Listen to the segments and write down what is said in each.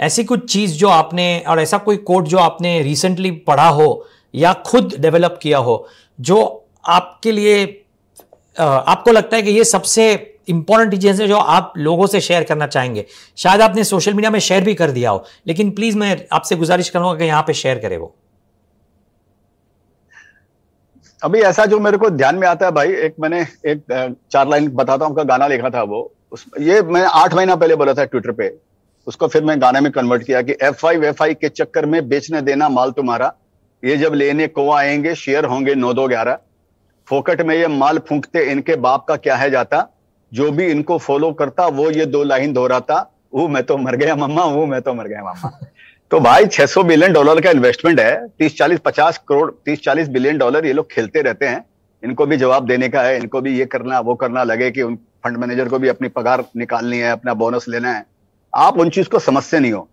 ऐसी कुछ चीज़ जो आपने और ऐसा कोई कोड जो आपने रिसेंटली पढ़ा हो या खुद डेवलप किया हो जो आपके लिए आपको लगता है कि ये सबसे इंपॉर्टेंट चीज़ें जो आप लोगों से शेयर करना चाहेंगे शायद आपने सोशल मीडिया में शेयर भी कर दिया हो लेकिन प्लीज़ मैं आपसे गुजारिश करूंगा कि यहाँ पे शेयर करें वो अभी ऐसा जो मेरे को ध्यान में आता है भाई एक मैंने एक चार लाइन बताता हूँ उनका गाना लिखा था वो उस ये मैंने आठ महीना पहले बोला था ट्विटर पे उसको फिर मैं गाने में कन्वर्ट किया कि एफ आई वेफ आई के चक्कर में बेचने देना माल तुम्हारा ये जब लेने को आएंगे शेयर होंगे नौ दो ग्यारह फोकट में ये माल फूंकते इनके बाप का क्या है जाता जो भी इनको फॉलो करता वो ये दो लाइन दोहराता वो मैं तो मर गया मम्मा वो मैं तो मर गया मम्मा तो भाई 600 बिलियन डॉलर का इन्वेस्टमेंट है 30 40 50 करोड़ 30 40 बिलियन डॉलर ये लोग खेलते रहते हैं इनको भी जवाब देने का है इनको भी ये करना वो करना लगे कि उन फंड मैनेजर को भी अपनी पगार निकालनी है अपना बोनस लेना है आप उन चीज को समझते नहीं हो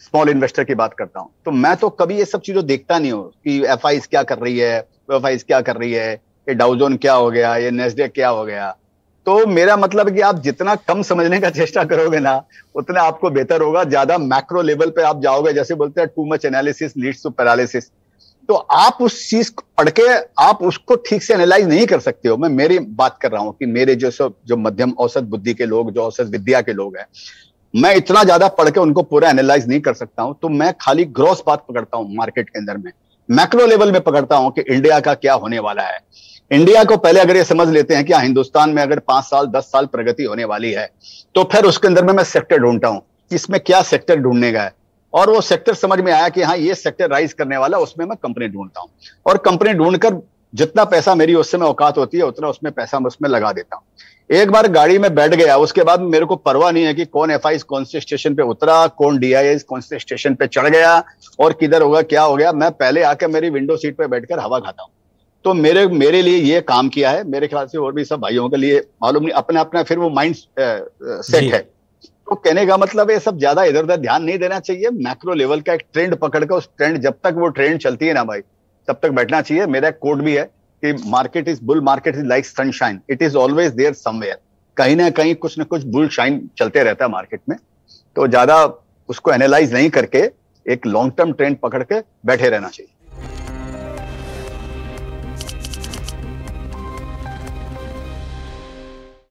स्मॉल इन्वेस्टर की बात करता हूं तो मैं तो कभी ये सब चीजों देखता नहीं हूँ कि एफ क्या कर रही है एफ क्या कर रही है ये डाउजोन क्या हो गया ये नेस्डेक क्या हो गया तो मेरा मतलब कि आप जितना कम समझने का चेष्टा करोगे ना उतना आपको बेहतर होगा ज्यादा मैक्रो लेवल पे आप जाओगे जैसे बोलते हैं too much analysis leads to paralysis तो आप उस चीज को पढ़ के आप उसको ठीक से एनालाइज नहीं कर सकते हो मैं मेरी बात कर रहा हूँ कि मेरे जो सब जो मध्यम औसत बुद्धि के लोग जो औसत विद्या के लोग हैं मैं इतना ज्यादा पढ़ के उनको पूरा एनालाइज नहीं कर सकता हूं तो मैं खाली ग्रॉस बात पकड़ता हूं मार्केट के अंदर में मैक्रो लेवल में पकड़ता हूं कि इंडिया का क्या होने वाला है इंडिया को पहले अगर ये समझ लेते हैं कि हाँ, हिंदुस्तान में अगर पांच साल दस साल प्रगति होने वाली है तो फिर उसके अंदर में मैं सेक्टर ढूंढता हूँ कि इसमें क्या सेक्टर ढूंढने का है और वो सेक्टर समझ में आया कि हाँ ये सेक्टर राइज करने वाला उसमें मैं कंपनी ढूंढता हूँ और कंपनी ढूंढकर जितना पैसा मेरी उससे में औकात होती है उतना उसमें पैसा मैं उसमें लगा देता हूँ एक बार गाड़ी में बैठ गया उसके बाद मेरे को परवाह नहीं है कि कौन एफ आई कौन से स्टेशन पे उतरा कौन डी आई कौन से स्टेशन पे चढ़ गया और किधर होगा क्या हो गया मैं पहले आके मेरी विंडो सीट पे बैठकर हवा खाता हूँ तो मेरे मेरे लिए ये काम किया है मेरे ख्याल से और भी सब भाइयों के लिए मालूम नहीं अपना अपना फिर वो माइंड सेट है तो कहने का मतलब ये सब ज्यादा इधर उधर ध्यान नहीं देना चाहिए मैक्रो लेवल का एक ट्रेंड पकड़ कर उस ट्रेंड जब तक वो ट्रेंड चलती है ना भाई तब तक बैठना चाहिए मेरा कोड भी है कि market is bull market is like sunshine it is always there somewhere कहीं ना कहीं कुछ ना कुछ बुल शाइन चलते रहता है मार्केट में तो ज्यादा उसको एनालाइज नहीं करके एक लॉन्ग टर्म ट्रेंड पकड़ के बैठे रहना चाहिए